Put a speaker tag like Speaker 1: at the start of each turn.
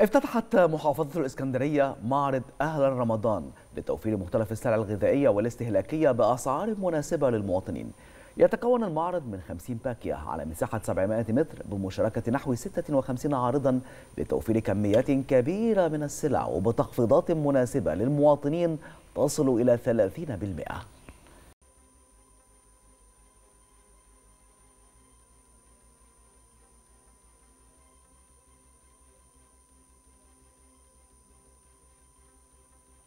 Speaker 1: افتتحت محافظة الإسكندرية معرض أهلا رمضان لتوفير مختلف السلع الغذائية والاستهلاكية بأسعار مناسبة للمواطنين يتكون المعرض من 50 باكية على مساحة 700 متر بمشاركة نحو 56 عارضا لتوفير كميات كبيرة من السلع وبتخفيضات مناسبة للمواطنين تصل إلى 30%